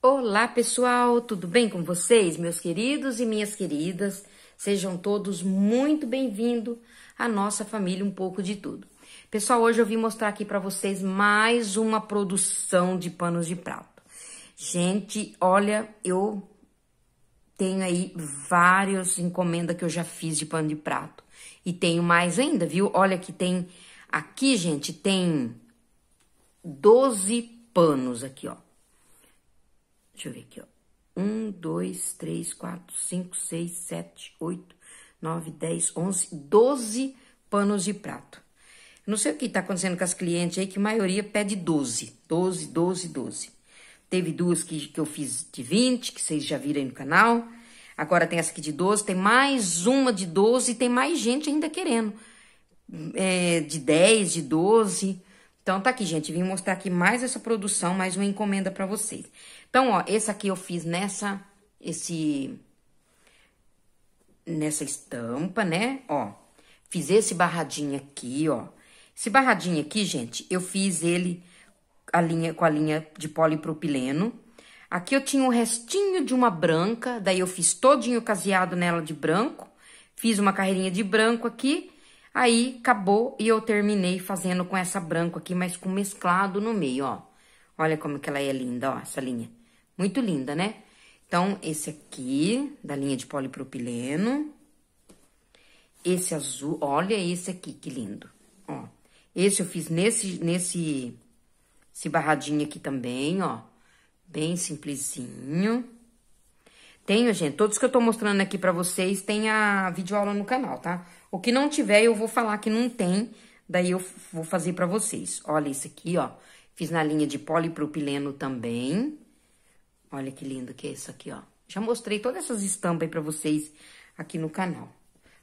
Olá, pessoal, tudo bem com vocês, meus queridos e minhas queridas? Sejam todos muito bem-vindos à nossa família Um pouco de tudo. Pessoal, hoje eu vim mostrar aqui para vocês mais uma produção de panos de prato. Gente, olha, eu tenho aí várias encomendas que eu já fiz de pano de prato. E tenho mais ainda, viu? Olha que tem aqui, gente, tem 12 panos aqui, ó. Deixa eu ver aqui, ó. 1, 2, 3, 4, 5, 6, 7, 8, 9, 10, 11, 12 panos de prato. Não sei o que está acontecendo com as clientes aí, que a maioria pede 12, doze, doze, doze. Teve duas que, que eu fiz de 20, que vocês já viram aí no canal. Agora tem essa aqui de 12, tem mais uma de 12 e tem mais gente ainda querendo. É, de 10, de 12. Então, tá aqui, gente. Vim mostrar aqui mais essa produção, mais uma encomenda pra vocês. Então, ó, esse aqui eu fiz nessa... Esse... Nessa estampa, né? Ó, fiz esse barradinho aqui, ó. Esse barradinho aqui, gente, eu fiz ele a linha, com a linha de polipropileno. Aqui eu tinha um restinho de uma branca, daí eu fiz todinho caseado nela de branco. Fiz uma carreirinha de branco aqui Aí, acabou e eu terminei fazendo com essa branco aqui, mas com mesclado no meio, ó. Olha como que ela é linda, ó, essa linha. Muito linda, né? Então, esse aqui, da linha de polipropileno. Esse azul, olha esse aqui, que lindo, ó. Esse eu fiz nesse, nesse, esse barradinho aqui também, ó. Bem simplesinho. Tenho, gente. Todos que eu tô mostrando aqui pra vocês tem a videoaula no canal, tá? O que não tiver, eu vou falar que não tem. Daí eu vou fazer pra vocês. Olha isso aqui, ó. Fiz na linha de polipropileno também. Olha que lindo que é isso aqui, ó. Já mostrei todas essas estampas aí pra vocês aqui no canal.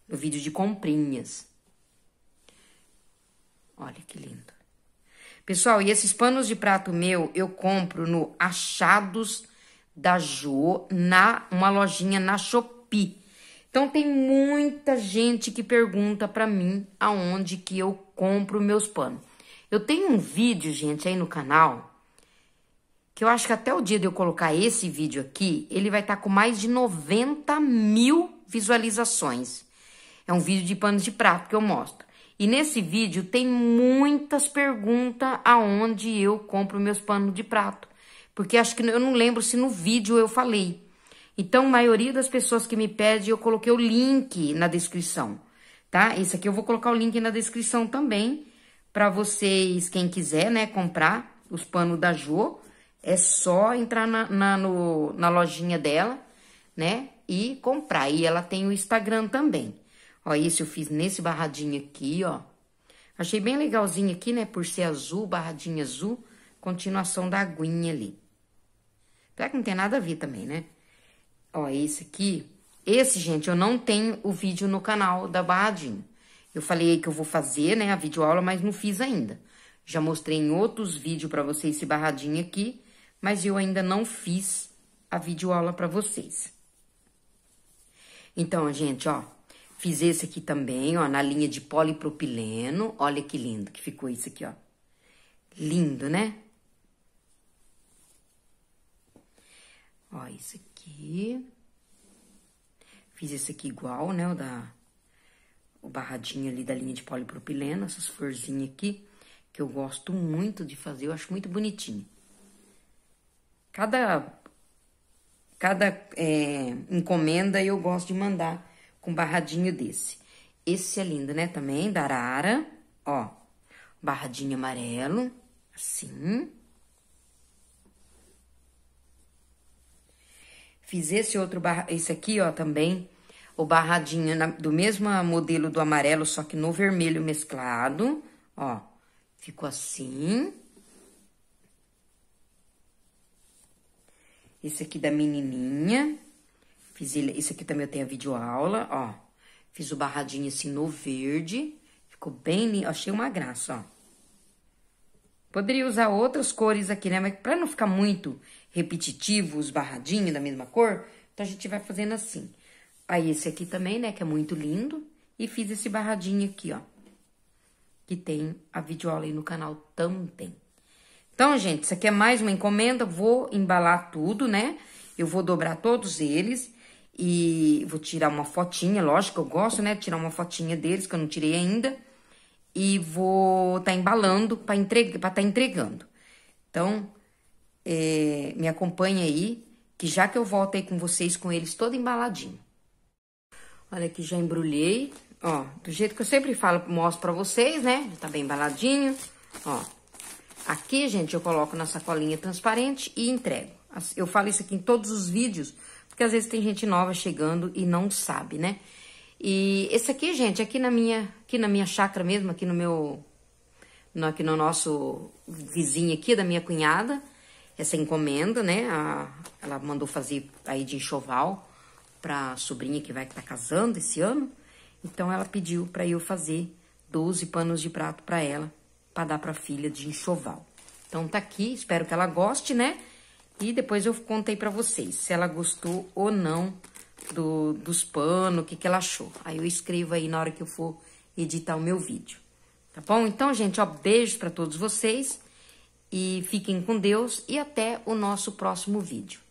No vídeo de comprinhas. Olha que lindo. Pessoal, e esses panos de prato meu, eu compro no Achados da Jo na uma lojinha na Shopee. Então tem muita gente que pergunta para mim aonde que eu compro meus panos. Eu tenho um vídeo, gente, aí no canal que eu acho que até o dia de eu colocar esse vídeo aqui, ele vai estar tá com mais de 90 mil visualizações. É um vídeo de panos de prato que eu mostro. E nesse vídeo tem muitas perguntas aonde eu compro meus panos de prato. Porque acho que eu não lembro se no vídeo eu falei. Então, a maioria das pessoas que me pede, eu coloquei o link na descrição, tá? Esse aqui eu vou colocar o link na descrição também, para vocês, quem quiser, né, comprar os panos da Jo, é só entrar na, na, no, na lojinha dela, né, e comprar. E ela tem o Instagram também. Ó, esse eu fiz nesse barradinho aqui, ó. Achei bem legalzinho aqui, né, por ser azul, barradinha azul, continuação da aguinha ali. Apesar que não tem nada a ver também, né? Ó, esse aqui. Esse, gente, eu não tenho o vídeo no canal da Barradinha. Eu falei que eu vou fazer, né, a videoaula, mas não fiz ainda. Já mostrei em outros vídeos para vocês esse barradinho aqui, mas eu ainda não fiz a videoaula para vocês. Então, gente, ó, fiz esse aqui também, ó, na linha de polipropileno. Olha que lindo que ficou isso aqui, ó. Lindo, né? Ó, isso aqui. Fiz esse aqui igual, né? O da. O barradinho ali da linha de polipropileno, essas florzinhas aqui, que eu gosto muito de fazer, eu acho muito bonitinho. Cada. Cada é, encomenda eu gosto de mandar com barradinho desse. Esse é lindo, né? Também, da Arara. Ó, barradinho amarelo, assim. Fiz esse outro, esse aqui, ó, também. O barradinho na... do mesmo modelo do amarelo, só que no vermelho mesclado. Ó, ficou assim. Esse aqui da menininha. Fiz ele... Esse aqui também eu tenho a videoaula, ó. Fiz o barradinho assim no verde. Ficou bem lindo. Achei uma graça, ó. Poderia usar outras cores aqui, né? Mas pra não ficar muito repetitivos, barradinho, da mesma cor. Então, a gente vai fazendo assim. Aí, esse aqui também, né, que é muito lindo. E fiz esse barradinho aqui, ó. Que tem a videoaula aí no canal também. Então, gente, isso aqui é mais uma encomenda. Vou embalar tudo, né? Eu vou dobrar todos eles. E vou tirar uma fotinha, lógico, eu gosto, né? Tirar uma fotinha deles, que eu não tirei ainda. E vou tá embalando pra, entregar, pra tá entregando. Então, é, me acompanha aí, que já que eu volto aí com vocês, com eles todo embaladinho. Olha aqui, já embrulhei, ó, do jeito que eu sempre falo, mostro pra vocês, né? Já tá bem embaladinho, ó. Aqui, gente, eu coloco na sacolinha transparente e entrego. Eu falo isso aqui em todos os vídeos, porque às vezes tem gente nova chegando e não sabe, né? E esse aqui, gente, aqui na minha, aqui na minha chácara mesmo, aqui no meu, no, aqui no nosso vizinho aqui da minha cunhada, essa encomenda, né? A, ela mandou fazer aí de enxoval para a sobrinha que vai estar tá casando esse ano. Então, ela pediu para eu fazer 12 panos de prato para ela, para dar para a filha de enxoval. Então, tá aqui, espero que ela goste, né? E depois eu contei para vocês se ela gostou ou não do, dos panos, o que, que ela achou. Aí eu escrevo aí na hora que eu for editar o meu vídeo. Tá bom? Então, gente, ó, beijo para todos vocês e fiquem com Deus e até o nosso próximo vídeo.